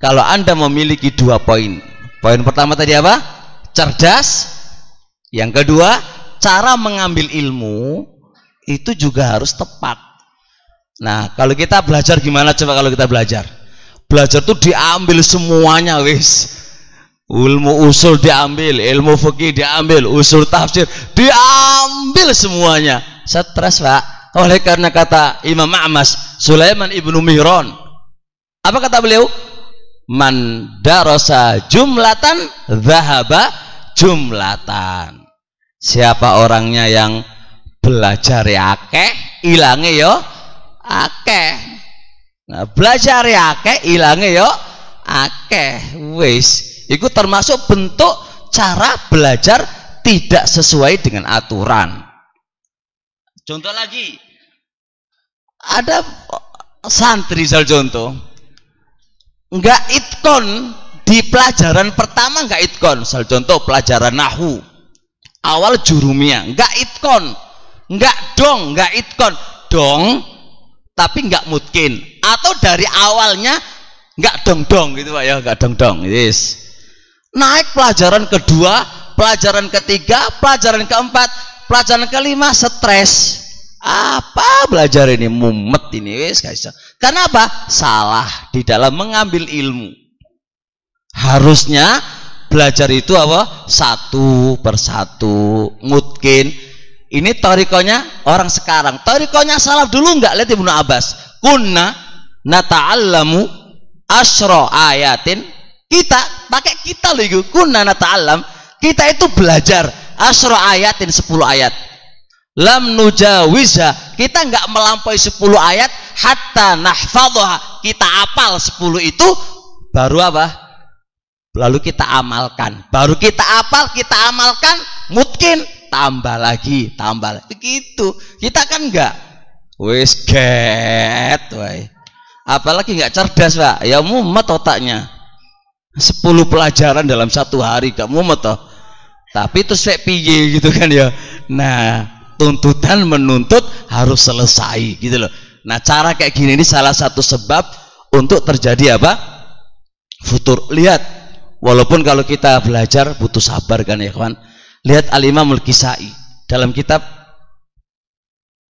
kalau Anda memiliki dua poin. Poin pertama tadi apa? Cerdas. Yang kedua, cara mengambil ilmu itu juga harus tepat. Nah, kalau kita belajar gimana coba kalau kita belajar? Belajar tuh diambil semuanya, wis. Ilmu usul diambil, ilmu fikih diambil, usul tafsir diambil semuanya. Stres, Pak. Oleh karena kata Imam Ahmad Sulaiman ibnu Mihron. Apa kata beliau? man darosa jumlatan zahaba jumlatan siapa orangnya yang belajar ya akeh ilange yo akeh nah, belajar ya akeh ilange yo akeh wis itu termasuk bentuk cara belajar tidak sesuai dengan aturan contoh lagi ada santri sal contoh nggak itkon di pelajaran pertama nggak itkon misal contoh pelajaran nahu awal jurumia nggak itkon nggak dong nggak itkon dong tapi nggak mungkin atau dari awalnya nggak dong dong gitu pak ya nggak dong dong yes. naik pelajaran kedua pelajaran ketiga pelajaran keempat pelajaran kelima stres apa belajar ini mumet ini wes guys karena apa salah di dalam mengambil ilmu harusnya belajar itu apa satu persatu mungkin ini torikonya orang sekarang torikonya salah dulu nggak lihat ibnu abbas kunna nata'allamu asro ayatin kita pakai kita loh itu kunna nata'allam kita itu belajar asro ayatin 10 ayat lam nujawiza kita nggak melampaui 10 ayat hatta nahfadha kita apal 10 itu baru apa lalu kita amalkan baru kita apal kita amalkan mungkin tambah lagi tambah lagi begitu kita kan nggak wis get wai. apalagi nggak cerdas pak ya mumet otaknya 10 pelajaran dalam satu hari Kamu mumet toh tapi terus kayak piye gitu kan ya nah tuntutan menuntut harus selesai gitu loh nah cara kayak gini ini salah satu sebab untuk terjadi apa futur lihat walaupun kalau kita belajar butuh sabar kan ya kawan lihat alimah imam Al-Kisai dalam kitab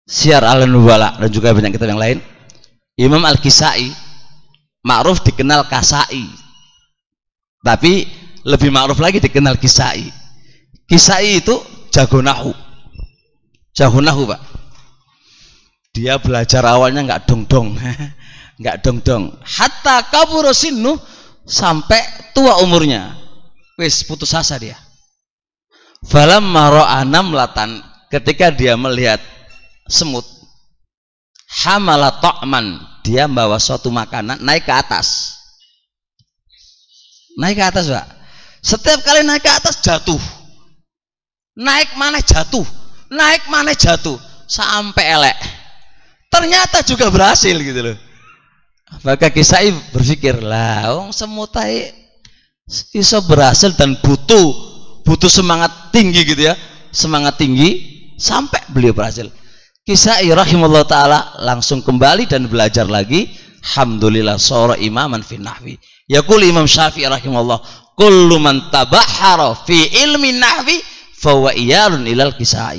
syiar al nubala dan juga banyak kitab yang lain Imam Al-Kisai ma'ruf dikenal Kasai tapi lebih ma'ruf lagi dikenal Kisai Kisai itu jago nahu Jahunahu pak. Dia belajar awalnya nggak dong-dong, nggak dong-dong. Hatta kaburosinu sampai tua umurnya. Wis putus asa dia. Falam maro anam latan ketika dia melihat semut hamala to'man dia membawa suatu makanan naik ke atas naik ke atas pak setiap kali naik ke atas jatuh naik mana jatuh naik mana jatuh sampai elek ternyata juga berhasil gitu loh maka kisai berpikir laung semutai iso berhasil dan butuh butuh semangat tinggi gitu ya semangat tinggi sampai beliau berhasil Kisah rahimahullah ta'ala langsung kembali dan belajar lagi Alhamdulillah sora imaman fi nahwi Yakul Imam Syafi'i rahimahullah Kullu man tabahara fi ilmi nahwi Fawa iyalun ilal kisah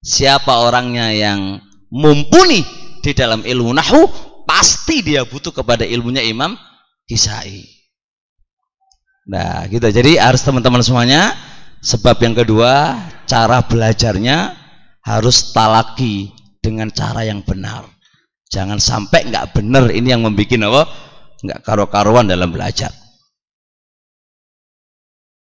Siapa orangnya yang mumpuni di dalam ilmu nahu, pasti dia butuh kepada ilmunya Imam Kisai. Nah, gitu. Jadi harus teman-teman semuanya sebab yang kedua, cara belajarnya harus talaki dengan cara yang benar. Jangan sampai nggak benar ini yang membuat apa? Nggak karo karuan dalam belajar.